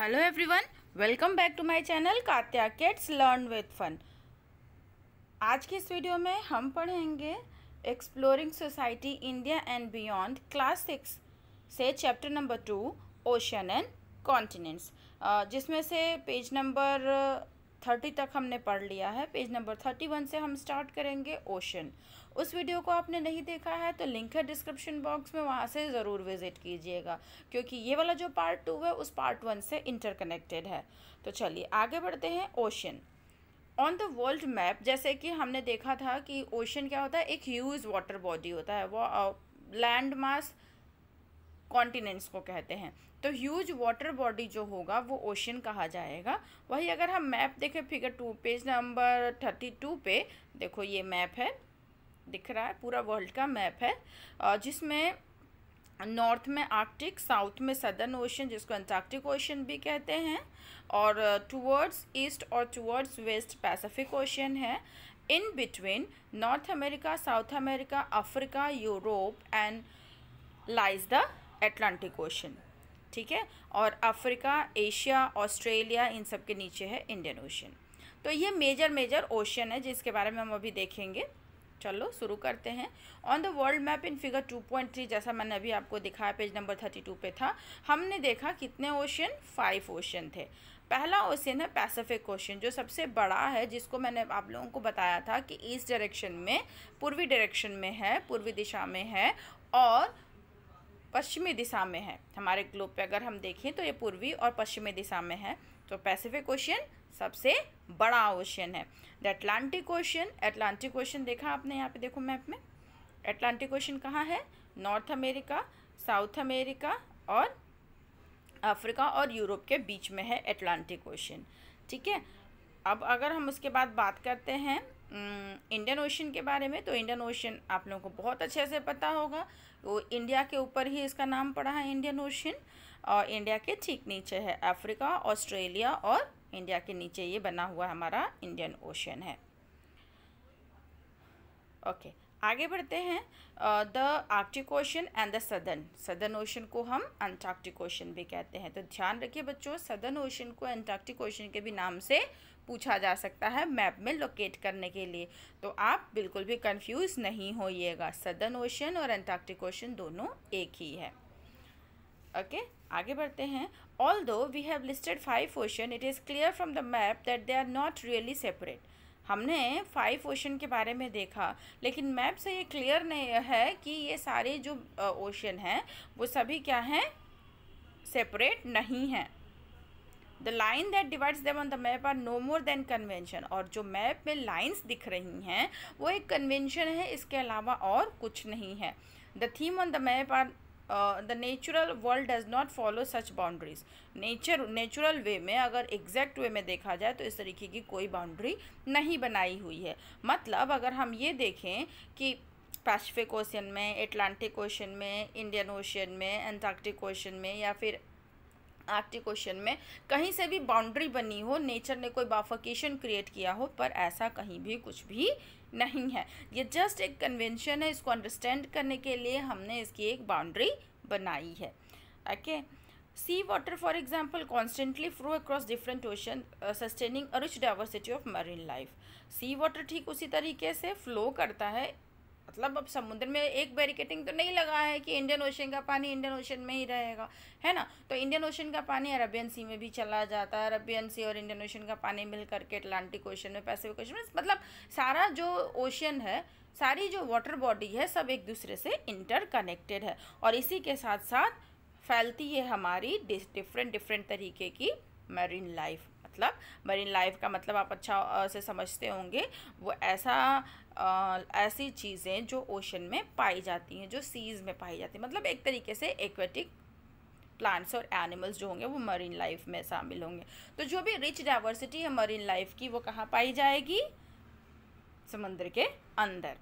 Hello everyone welcome back to my channel Katya kids learn with fun आज की इस video में हम पढ़ेंगे exploring society India and beyond class six से chapter number two ocean and continents जिसमें से पेज नंबर थर्टी तक हमने पढ़ लिया है पेज नंबर थर्टी वन से हम स्टार्ट करेंगे ओशन उस वीडियो को आपने नहीं देखा है तो लिंक है डिस्क्रिप्शन बॉक्स में वहाँ से ज़रूर विजिट कीजिएगा क्योंकि ये वाला जो पार्ट टू है उस पार्ट वन से इंटरकनेक्टेड है तो चलिए आगे बढ़ते हैं ocean on the world map जैसे कि हमने देखा था कि ओशन क्या होता है एक ह्यूज वाटर बॉडी होता है वो लैंड मास uh, कॉन्टिनेंट्स को कहते हैं तो ह्यूज वाटर बॉडी जो होगा वो ओशन कहा जाएगा वही अगर हम मैप देखें figure two page number thirty two पे देखो ये मैप है दिख रहा है पूरा वर्ल्ड का मैप है जिसमें नॉर्थ में आर्कटिक साउथ में सदर्न ओशन जिसको अंटार्कटिक ओशन भी कहते हैं और टूवर्ड्स ईस्ट और टूवर्ड्स वेस्ट पैसिफिक ओशन है in between North America South America Africa Europe and lies the Atlantic ocean ठीक है और अफ्रीका एशिया ऑस्ट्रेलिया इन सब के नीचे है इंडियन ओशन तो ये मेजर मेजर ओशन है जिसके बारे में हम अभी देखेंगे चलो शुरू करते हैं on the world map in figure 2.3 जैसा मैंने अभी आपको दिखाया पेज नंबर 32 पे था हमने देखा कितने ओशन फाइव ओशन थे पहला ओशन है पैसिफिक ओशन जो सबसे बड़ा है जिसको मैंने आप लोगों को बताया था कि ईस्ट डायरेक्शन में पूर्वी डायरेक्शन में है पूर्वी दिशा में है और पश्चिमी दिशा में है हमारे ग्लोब पे अगर हम देखें तो ये पूर्वी और पश्चिमी दिशा में है तो पैसिफिक ओशियन सबसे बड़ा ओशियन है the Atlantic ocean Atlantic ocean देखा आपने यहाँ पे देखो मैप में अटलांटिक ओशियन कहाँ है नॉर्थ अमेरिका साउथ अमेरिका और अफ्रीका और यूरोप के बीच में है अटलांटिक ओशियन ठीक है अब अगर हम उसके बाद बात करते हैं इंडियन ओशन के बारे में तो इंडियन ओशन आप लोगों को बहुत अच्छे से पता होगा तो इंडिया के ऊपर ही इसका नाम पड़ा है इंडियन ओशन और इंडिया के ठीक नीचे है अफ्रीका ऑस्ट्रेलिया और इंडिया के नीचे ये बना हुआ हमारा इंडियन ओशन है ओके okay. आगे बढ़ते हैं the Arctic ocean and the southern southern ocean को हम अंटार्कटिक ओशन भी कहते हैं तो ध्यान रखिए बच्चों सदन ओशन को अंटार्कटिक ओशन के भी नाम से पूछा जा सकता है मैप में लोकेट करने के लिए तो आप बिल्कुल भी कंफ्यूज नहीं होइएगा सदर्न ओशन और अंटार्कटिक ओशन दोनों एक ही है ओके okay, आगे बढ़ते हैं although we have listed five ocean it is clear from the map that they are not really separate हमने फाइव ओशन के बारे में देखा लेकिन मैप से ये क्लियर नहीं है कि ये सारे जो ओशन हैं वो सभी क्या हैं सेपरेट नहीं हैं the line that divides them on the map are no more than convention और जो मैप में लाइन्स दिख रही हैं वो एक कन्वेंशन है इसके अलावा और कुछ नहीं है the theme on the map are the natural world does not follow such boundaries nature natural way में अगर एग्जैक्ट वे में देखा जाए तो इस तरीके की कोई बाउंड्री नहीं बनाई हुई है मतलब अगर हम ये देखें कि पैसिफिक ओशन में एटलांटिक ओशन में इंडियन ओशन में एंटार्क्टिक ओशन में या फिर आर्टिक क्वेश्चन में कहीं से भी बाउंड्री बनी हो नेचर ने कोई बाफकेशन क्रिएट किया हो पर ऐसा कहीं भी कुछ भी नहीं है ये जस्ट एक कन्वेंशन है इसको अंडरस्टैंड करने के लिए हमने इसकी एक बाउंड्री बनाई है okay sea water for example constantly flow across different ocean sustaining uh, diversity of marine life sea water ठीक उसी तरीके से फ्लो करता है मतलब अब समुद्र में एक बैरिकेटिंग तो नहीं लगा है कि इंडियन ओशन का पानी इंडियन ओशन में ही रहेगा है ना तो इंडियन ओशन का पानी अरबियन सी में भी चला जाता है अरबियन सी और इंडियन ओशन का पानी मिल करके अटलांटिक ओशन में पैसिफिक ओशन में मतलब सारा जो ओशन है सारी जो वाटर बॉडी है सब एक दूसरे से इंटर कनेक्टेड है और इसी के साथ साथ फैलती है हमारी डिफरेंट डिफरेंट तरीके की मरीन लाइफ मतलब मरीन लाइफ का मतलब आप अच्छा से समझते होंगे वो ऐसा आ, ऐसी चीज़ें जो ओशन में पाई जाती हैं जो सीज़ में पाई जाती हैं मतलब एक तरीके से एक्वेटिक प्लांट्स और एनिमल्स जो होंगे वो मरीन लाइफ में शामिल होंगे तो जो भी रिच डाइवर्सिटी है मरीन लाइफ की वो कहाँ पाई जाएगी समुद्र के अंदर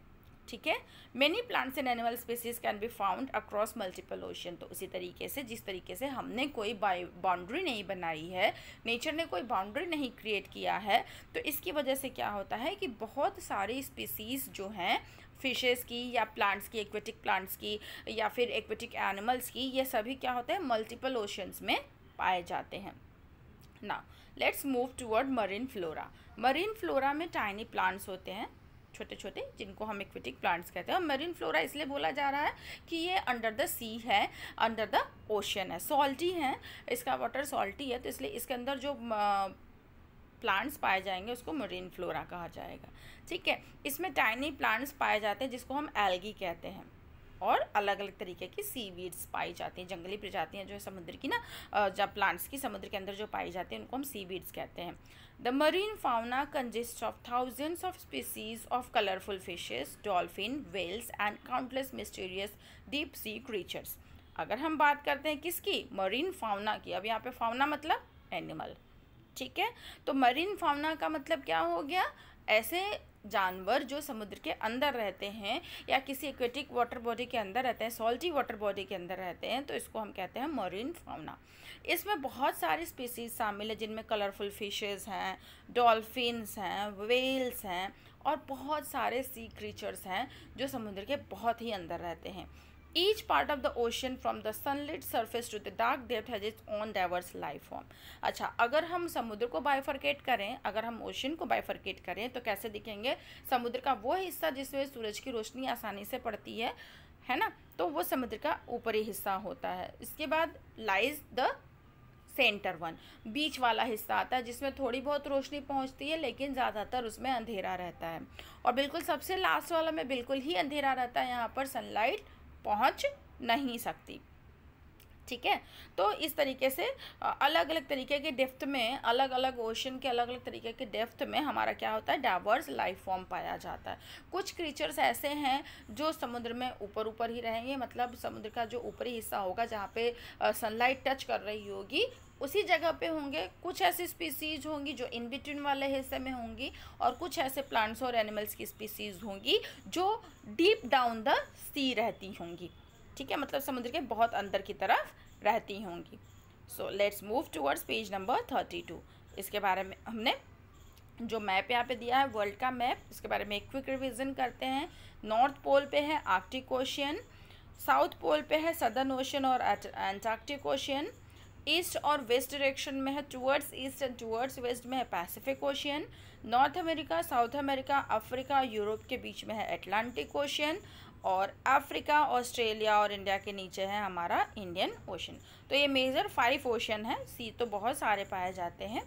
ठीक है many plants and animal species can be found across multiple ocean तो उसी तरीके से जिस तरीके से हमने कोई बाउंड्री नहीं बनाई है नेचर ने कोई बाउंड्री नहीं क्रिएट किया है तो इसकी वजह से क्या होता है कि बहुत सारी स्पीसीज़ जो हैं फिशेस की या प्लांट्स की एक्वेटिक प्लांट्स की या फिर एक्वेटिक एनिमल्स की ये सभी क्या होते हैं मल्टीपल ओशंस में पाए जाते हैं ना let's move toward marine flora marine flora में टाइनी प्लांट्स होते हैं छोटे छोटे जिनको हम इक्विटिक प्लांट्स कहते हैं और मरीन फ्लोरा इसलिए बोला जा रहा है कि ये अंडर द सी है अंडर द ओशन है सॉल्टी है इसका वाटर सॉल्टी है तो इसलिए इसके अंदर जो प्लांट्स पाए जाएंगे उसको मरीन फ्लोरा कहा जाएगा ठीक है इसमें टाइनी प्लांट्स पाए जाते हैं जिसको हम एल्गी कहते हैं और अलग अलग तरीके की सी वीड्स पाई जाती हैं जंगली प्रजातियाँ जो है समुद्र की ना जब प्लांट्स की समुद्र के अंदर जो पाई जाती हैं उनको हम सी वीड्स कहते हैं the marine fauna consist of thousands of species of colourful fishes dolphin whales and countless mysterious deep sea creatures अगर हम बात करते हैं किसकी मरीन फाउना की अब यहाँ पे फाउना मतलब एनिमल ठीक है तो मरीन फाउना का मतलब क्या हो गया ऐसे जानवर जो समुद्र के अंदर रहते हैं या किसी एक्वेटिक वाटर बॉडी के अंदर रहते हैं सॉल्टी वाटर बॉडी के अंदर रहते हैं तो इसको हम कहते हैं मरीन फाउना इसमें बहुत सारी स्पीसीज शामिल है जिनमें कलरफुल फिशेस हैं डॉल्फिन्स हैं वेल्स हैं और बहुत सारे सी क्रीचर्स हैं जो समुद्र के बहुत ही अंदर रहते हैं Each part of the ocean from the sunlit surface to the dark depth has its own diverse life form. अच्छा अगर हम समुद्र को बायफर्केट करें अगर हम ओशन को बायफर्केट करें तो कैसे दिखेंगे समुद्र का वो हिस्सा जिसमें सूरज की रोशनी आसानी से पड़ती है है ना तो वो समुद्र का ऊपरी हिस्सा होता है इसके बाद लाइज द सेंटर वन बीच वाला हिस्सा आता है जिसमें थोड़ी बहुत रोशनी पहुंचती है लेकिन ज़्यादातर उसमें अंधेरा रहता है और बिल्कुल सबसे लास्ट वाला में बिल्कुल ही अंधेरा रहता है यहाँ पर सनलाइट पहुंच नहीं सकती ठीक है तो इस तरीके से अलग अलग तरीके के डेफ्थ में अलग अलग ओशन के अलग अलग तरीके के डेफ्थ में हमारा क्या होता है डाइवर्स लाइफ फॉर्म पाया जाता है कुछ क्रीचर्स ऐसे हैं जो समुद्र में ऊपर ऊपर ही रहेंगे मतलब समुद्र का जो ऊपरी हिस्सा होगा जहाँ पे सनलाइट टच कर रही होगी उसी जगह पे होंगे कुछ ऐसी स्पीसीज होंगी जो इन बिटवीन वाले हिस्से में होंगी और कुछ ऐसे प्लांट्स और एनिमल्स की स्पीसीज होंगी जो डीप डाउन द सी रहती होंगी ठीक है मतलब समुद्र के बहुत अंदर की तरफ रहती होंगी so let's move towards page number thirty two इसके बारे में हमने जो मैप यहाँ पे दिया है वर्ल्ड का मैप इसके बारे में एक क्विक रिविज़न करते हैं नॉर्थ पोल पे है आर्कटिक ओशियन साउथ पोल पे है सदर्न ओशन और एंटार्कटिक ओशियन ईस्ट और वेस्ट डायरेक्शन में है towards east and towards west में है Pacific ocean North America South America Africa Europe के बीच में है एटलांटिक ओशियन और अफ्रीका ऑस्ट्रेलिया और इंडिया के नीचे है हमारा इंडियन ओशन तो ये मेजर फाइव ओशन है सी तो बहुत सारे पाए जाते हैं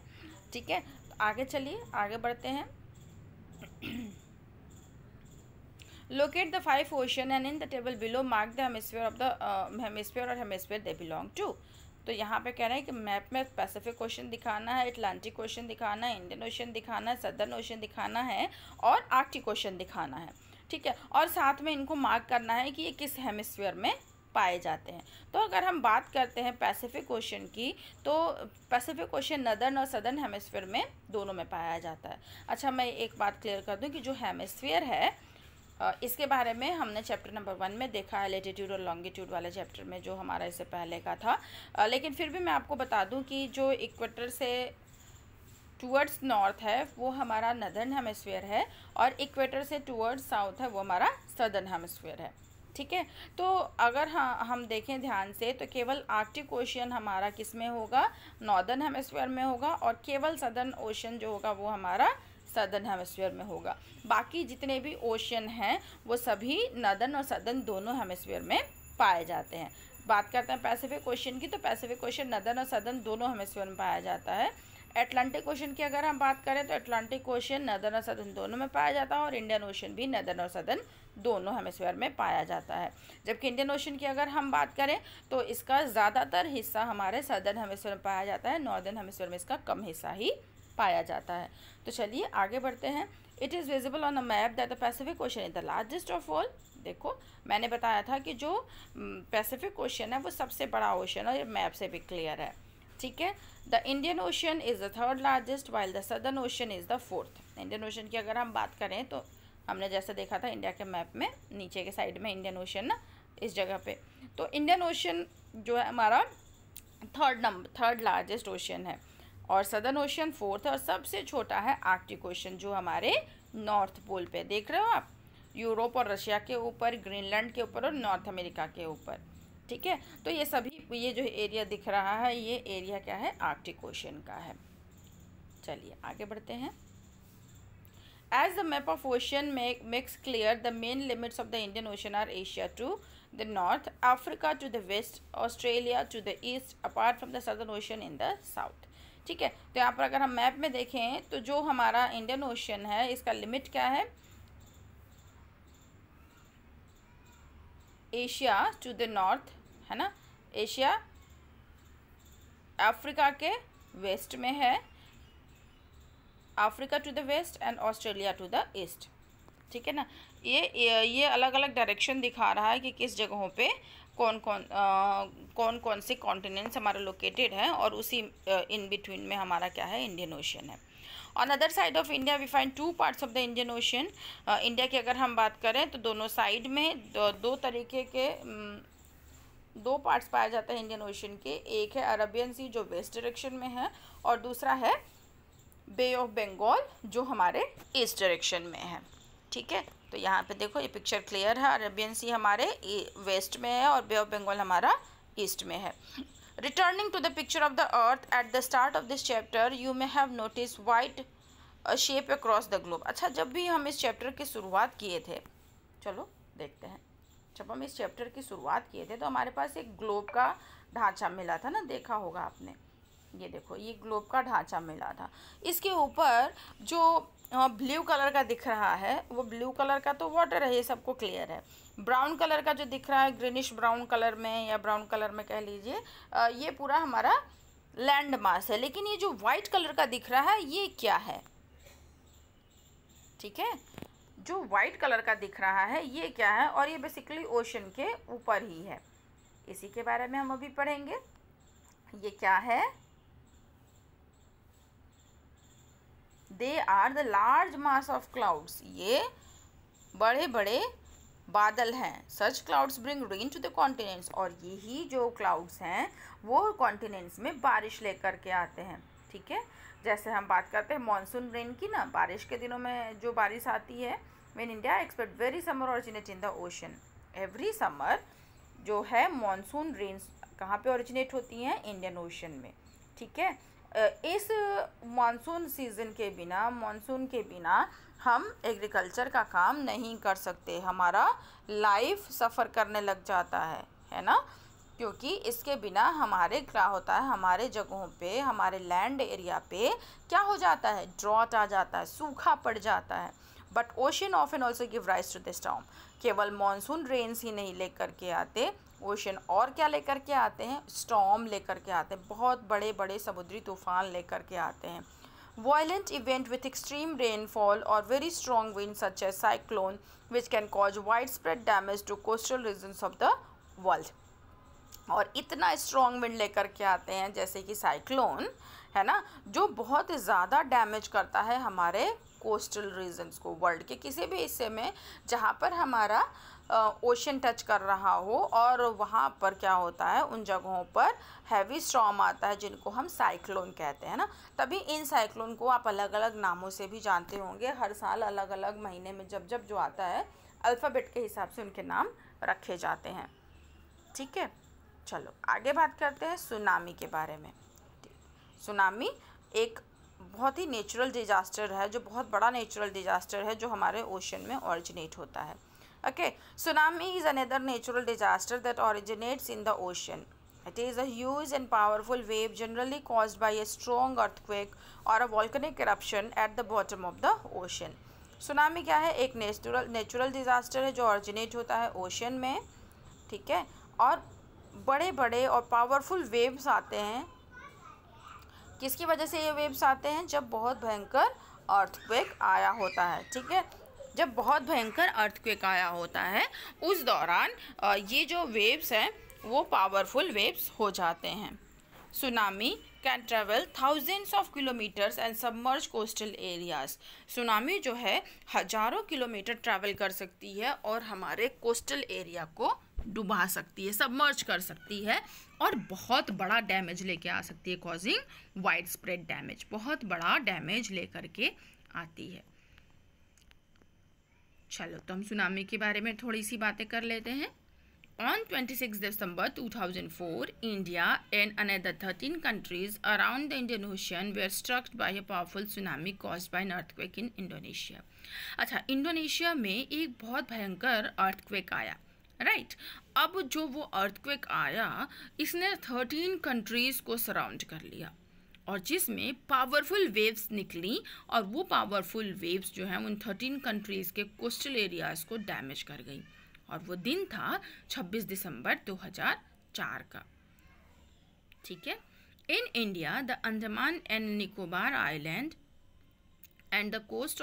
ठीक है तो आगे चलिए आगे बढ़ते हैं locate the five ocean and in the table below mark the hemisphere of the hemisphere और or दे बिलोंग टू तो यहाँ पे कह रहे हैं कि मैप में पैसिफिक क्वेश्चन दिखाना है अटलांटिक क्वेश्चन दिखाना है इंडियन ओशन दिखाना है सदर्न ओशन दिखाना है और आर्कटिक क्वेश्चन दिखाना है ठीक है और साथ में इनको मार्क करना है कि ये किस हेमिस्फीयर में पाए जाते हैं तो अगर हम बात करते हैं पैसिफिक ओशन की तो पैसिफिक ओशन नदर्न और सदर्न हेमिस्फीयर में दोनों में पाया जाता है अच्छा मैं एक बात क्लियर कर दूँ कि जो हेमिस्फीयर है इसके बारे में हमने चैप्टर नंबर वन में देखा है लेटीट्यूड और लॉन्गिट्यूड वाले चैप्टर में जो हमारा इससे पहले का था लेकिन फिर भी मैं आपको बता दूं कि जो इक्वेटर से टूवर्ड्स नॉर्थ है वो हमारा नदर्न हेमस्फेयर है और इक्वेटर से टूवर्ड्स साउथ है वो हमारा सदर्न हेमस्फेयर है ठीक है तो अगर हाँ हम देखें ध्यान से तो केवल आर्टिक ओशियन हमारा किस में होगा नॉर्दर्न हेमस्फेयर में होगा और केवल सदर्न ओशन जो होगा वो हमारा सदर्न हेमस्फेयर में होगा बाकी जितने भी ओशियन हैं वो सभी नदर्न और सदर्न दोनों हेमस्फेयर में पाए जाते हैं बात करते हैं पैसिफिक ओशियन की तो पैसिफिक ओशियन नदर्न और सदर्न दोनों हेमस्फेयर में पाया जाता है एटलांटिक ओशन की अगर हम बात करें तो एटलांटिक ओशन नदन और सदन दोनों में पाया जाता है और इंडियन ओशन भी नदन और सदर्न दोनों हेमस्फेयर में पाया जाता है जबकि इंडियन ओशन की अगर हम बात करें तो इसका ज़्यादातर हिस्सा हमारे सदर्न हेमस्फेयर में पाया जाता है नॉर्दर्न हेमस्फेयर में इसका कम हिस्सा ही पाया जाता है तो चलिए आगे बढ़ते हैं it is visible on a map that the Pacific ocean is the largest of all देखो मैंने बताया था कि जो पैसिफिक हम्म, ओशन है वो सबसे बड़ा ओशन है और ये मैप से भी क्लियर है ठीक है the Indian ocean is the third largest while the southern ocean is the fourth Indian ocean की अगर हम बात करें तो हमने जैसा देखा था इंडिया के मैप में नीचे के साइड में इंडियन ओशन ना इस जगह पे तो इंडियन ओशन जो है हमारा third number third largest ocean है और सदर्न ओशन फोर्थ और सबसे छोटा है आर्कटिक ओशन जो हमारे नॉर्थ पोल पे देख रहे हो आप यूरोप और रशिया के ऊपर ग्रीनलैंड के ऊपर और नॉर्थ अमेरिका के ऊपर ठीक है तो ये सभी ये जो एरिया दिख रहा है ये एरिया क्या है आर्टिक ओशन का है चलिए आगे बढ़ते हैं as the map of ocean makes clear the main limits of the Indian ocean are Asia to the north Africa to the west Australia to the east apart from the southern ocean in the south ठीक है तो यहाँ पर अगर हम map में देखें तो जो हमारा इंडियन ओशन है इसका लिमिट क्या है एशिया टू द नॉर्थ है ना एशिया अफ्रीका के वेस्ट में है Africa to the west and Australia to the east ठीक है ना ये ये अलग अलग डायरेक्शन दिखा रहा है कि किस जगहों पे कौन कौन आ, कौन कौन से कॉन्टिनेंट्स हमारे लोकेटेड हैं और उसी इन बिटवीन में हमारा क्या है इंडियन ओशन है on other side of India we find two parts of the Indian ocean India की अगर हम बात करें तो दोनों साइड में दो, दो तरीके के दो पार्ट्स पाया जाते हैं इंडियन ओशन के एक है अरबियन सी जो वेस्ट डायरेक्शन में है और दूसरा है बे ऑफ बंगाल जो हमारे ईस्ट डायरेक्शन में है ठीक है तो यहाँ पे देखो ये पिक्चर क्लियर है अरबियन सी हमारे वेस्ट e, में है और बे ऑफ बंगाल हमारा ईस्ट में है returning to the picture of the earth at the start of this chapter you may have notice white shape across the globe अच्छा जब भी हम इस चैप्टर की शुरुआत किए थे चलो देखते हैं जब हम इस चैप्टर की शुरुआत किए थे तो हमारे पास एक ग्लोब का ढांचा मिला था ना देखा होगा आपने ये देखो ये ग्लोब का ढांचा मिला था इसके ऊपर जो ब्लू कलर का दिख रहा है वो ब्लू कलर का तो वाटर है ये सबको क्लियर है ब्राउन कलर का जो दिख रहा है ग्रीनिश ब्राउन कलर में या ब्राउन कलर में कह लीजिए ये पूरा हमारा लैंड मास है लेकिन ये जो वाइट कलर का दिख रहा है ये क्या है ठीक है जो वाइट कलर का दिख रहा है ये क्या है और ये बेसिकली ओशन के ऊपर ही है इसी के बारे में हम अभी पढ़ेंगे ये क्या है they are the large mass of clouds ये बड़े बड़े बादल हैं such clouds bring rain to the continents और यही जो क्लाउड्स हैं वो कॉन्टिनेंट्स में बारिश लेकर के आते हैं ठीक है जैसे हम बात करते हैं मानसून रेन की ना बारिश के दिनों में जो बारिश आती है when India expect very summer originate in the ocean every summer जो है मानसून रेन्स कहाँ पे ओरिजिनेट होती हैं इंडियन ओशन में ठीक है इस मानसून सीज़न के बिना मानसून के बिना हम एग्रीकल्चर का काम नहीं कर सकते हमारा लाइफ सफ़र करने लग जाता है है ना क्योंकि इसके बिना हमारे क्या होता है हमारे जगहों पे हमारे लैंड एरिया पे क्या हो जाता है ड्रॉट आ जाता है सूखा पड़ जाता है but ocean often also give rise to this town केवल मानसून रेन्स ही नहीं लेकर के आते ओशन और क्या लेकर के आते हैं स्टॉम लेकर के आते हैं बहुत बड़े बड़े समुद्री तूफान लेकर के आते हैं इवेंट विथ एक्सट्रीम रेनफॉल और very strong wind such a cyclone which can cause wide spread damage to coastal regions of the world और इतना स्ट्रॉन्ग विंड लेकर के आते हैं जैसे कि साइक्लोन है ना जो बहुत ज़्यादा डैमेज करता है हमारे कोस्टल रीजन्स को वर्ल्ड के किसी भी हिस्से में जहाँ पर हमारा ओशन टच कर रहा हो और वहाँ पर क्या होता है उन जगहों पर हैवी स्ट्रॉम आता है जिनको हम साइक्लोन कहते हैं ना तभी इन साइक्लोन को आप अलग अलग नामों से भी जानते होंगे हर साल अलग अलग महीने में जब जब जो आता है अल्फ़ाबेट के हिसाब से उनके नाम रखे जाते हैं ठीक है चलो आगे बात करते हैं सुनामी के बारे में सुनामी एक बहुत ही नेचुरल डिजास्टर है जो बहुत बड़ा नेचुरल डिजास्टर है जो हमारे ओशन में ऑरिजिनेट होता है okay tsunami is another natural disaster that originates in the ocean it is huge and powerful wave generally cause by a strong earthquake और a volcanic eruption at the bottom of the ocean tsunami क्या है एक natural natural disaster है जो originate होता है ocean में ठीक है और बड़े बड़े और पावरफुल वेव्स आते हैं किसकी वजह से ये वेव्स आते हैं जब बहुत भयंकर अर्थक्वेक आया होता है ठीक है जब बहुत भयंकर अर्थक्वेक आया होता है उस दौरान ये जो वेव्स हैं वो पावरफुल वेव्स हो जाते हैं tsunami can travel thousands of kilometres and submerge coastal areas tsunami जो है हजारों किलोमीटर ट्रैवल कर सकती है और हमारे कोस्टल एरिया को डुबा सकती है सबमर्ज कर सकती है और बहुत बड़ा डैमेज लेके आ सकती है कॉजिंग वाइड स्प्रेड डैमेज बहुत बड़ा डैमेज लेकर के आती है चलो तो हम सुनामी के बारे में थोड़ी सी बातें कर लेते हैं on twenty six December two thousand four India and another thirteen countries around the Indian ocean were struck by a powerful tsunami caused by an earthquake in Indonesia अच्छा इंडोनेशिया में एक बहुत भयंकर अर्थक्वेक आया राइट right? अब जो वो earthquake आया इसने थर्टीन कंट्रीज़ को सराउंड कर लिया और जिसमें पावरफुल वेव्स निकली और वो पावरफुल वेव्स जो हैं उन थर्टीन कंट्रीज़ के कोस्टल एरियाज़ को डैमेज कर गई और वो दिन था 26 दिसंबर 2004 का ठीक है in India the Andaman and Nicobar island and the coast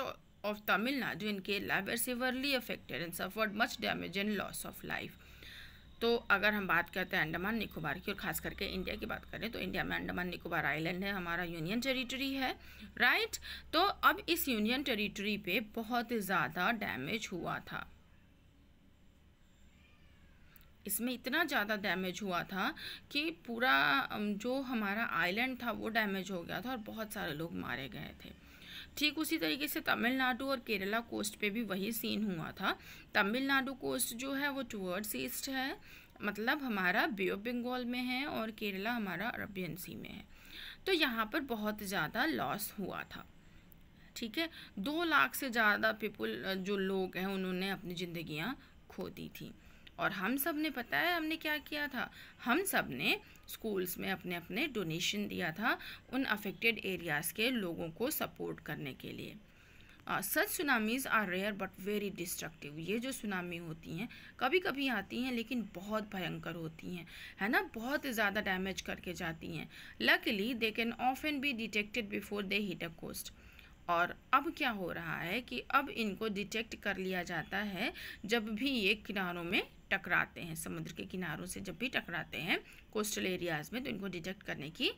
of Tamil Nadu in Kerala were severely affected and suffered much damage and loss of life. तो अगर हम बात करते हैं अंडमान निकोबार की और ख़ास करके इंडिया की बात करें तो इंडिया में अंडमान निकोबार आइलैंड है हमारा यूनियन टेरिटरी है राइट तो अब इस यूनियन टेरिटरी पे बहुत ज़्यादा डैमेज हुआ था इसमें इतना ज़्यादा डैमेज हुआ था कि पूरा जो हमारा आइलैंड था वो डैमेज हो गया था और बहुत सारे लोग मारे गए थे ठीक उसी तरीके से तमिलनाडु और केरला कोस्ट पे भी वही सीन हुआ था तमिलनाडु कोस्ट जो है वो टूवर्ड्स ईस्ट है मतलब हमारा बे ऑफ बंगाल में है और केरला हमारा अरबियन सी में है तो यहाँ पर बहुत ज़्यादा लॉस हुआ था ठीक है दो लाख से ज़्यादा पीपुल जो लोग हैं उन्होंने अपनी ज़िंदियाँ खो दी थी और हम सब ने पता है हमने क्या किया था हम सब ने स्कूल्स में अपने अपने डोनेशन दिया था उन अफेक्टेड एरियाज़ के लोगों को सपोर्ट करने के लिए such tsunamis are rare but very destructive ये जो सुनामी होती हैं कभी कभी आती हैं लेकिन बहुत भयंकर होती हैं है ना बहुत ज़्यादा डैमेज करके जाती हैं luckily they can often be detected before they hit a coast और अब क्या हो रहा है कि अब इनको डिटेक्ट कर लिया जाता है जब भी ये किनारों में टकराते हैं समुद्र के किनारों से जब भी टकराते हैं कोस्टल एरियाज़ में तो इनको डिटेक्ट करने की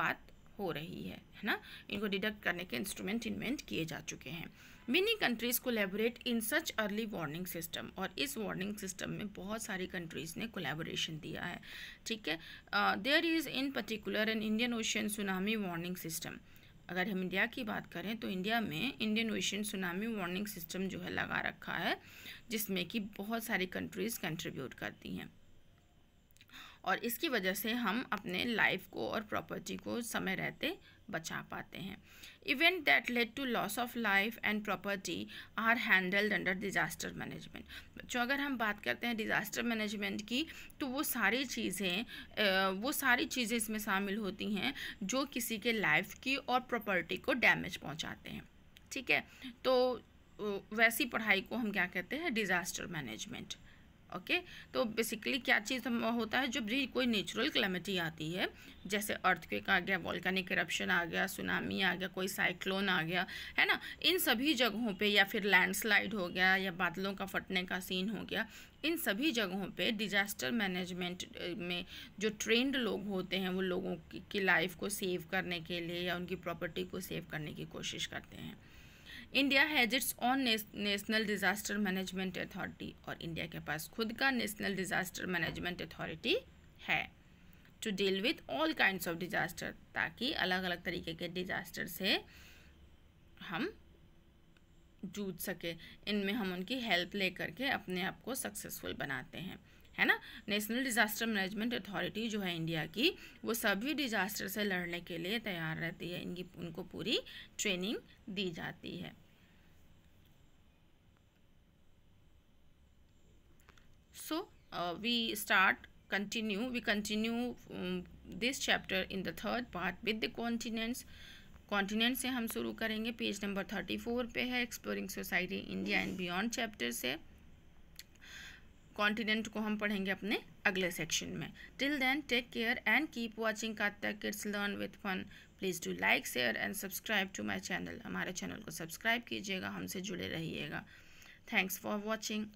बात हो रही है है ना इनको डिटेक्ट करने के इंस्ट्रूमेंट इन्वेंट किए जा चुके हैं many countries collaborate in such early warning system और इस वार्निंग सिस्टम में बहुत सारी कंट्रीज़ ने कोलेबोरेशन दिया है ठीक है there is in particular an Indian ocean tsunami warning system अगर हम इंडिया की बात करें तो इंडिया में Indian ocean tsunami warning system जो है लगा रखा है जिसमें कि बहुत सारी कंट्रीज़ कंट्रीब्यूट करती हैं और इसकी वजह से हम अपने लाइफ को और प्रॉपर्टी को समय रहते बचा पाते हैं event that led to loss of life and property are handled under disaster management बच्चों अगर हम बात करते हैं डिज़ास्टर मैनेजमेंट की तो वो सारी चीज़ें वो सारी चीज़ें इसमें शामिल होती हैं जो किसी के लाइफ की और प्रॉपर्टी को डैमेज पहुँचाते हैं ठीक है तो वैसी पढ़ाई को हम क्या कहते हैं डिज़ास्टर मैनेजमेंट ओके तो बेसिकली क्या चीज़ होता है जब भी कोई नेचुरल क्लैमिटी आती है जैसे अर्थ आ गया वॉल्कनिक करप्शन आ गया सुनामी आ गया कोई साइक्लोन आ गया है ना इन सभी जगहों पे या फिर लैंडस्लाइड हो गया या बादलों का फटने का सीन हो गया इन सभी जगहों पे डिजास्टर मैनेजमेंट में जो ट्रेंड लोग होते हैं वो लोगों की लाइफ को सेव करने के लिए या उनकी प्रॉपर्टी को सेव करने की कोशिश करते हैं India has its own national disaster management authority और इंडिया के पास खुद का नेशनल डिज़ास्टर मैनेजमेंट अथॉरिटी है to deal with all kind of disaster ताकि अलग अलग तरीके के डिज़ास्टर से हम जूझ सके इनमें हम उनकी हेल्प ले करके अपने आप को सक्सेसफुल बनाते हैं है ना नेशनल डिज़ास्टर मैनेजमेंट अथॉरिटी जो है इंडिया की वो सभी डिज़ास्टर से लड़ने के लिए तैयार रहती है इनकी उनको पूरी ट्रेनिंग दी जाती है so uh, we start continue we continue um, this chapter in the third part with the continents continent से हम शुरू करेंगे पेज नंबर थर्टी फोर पे है exploring society India and beyond chapter से कॉन्टिनेंट को हम पढ़ेंगे अपने अगले सेक्शन में till then take care and keep watching Kata kids learn with fun please do like share and subscribe to my channel हमारे चैनल को सब्सक्राइब कीजिएगा हमसे जुड़े रहिएगा थैंक्स फॉर वॉचिंग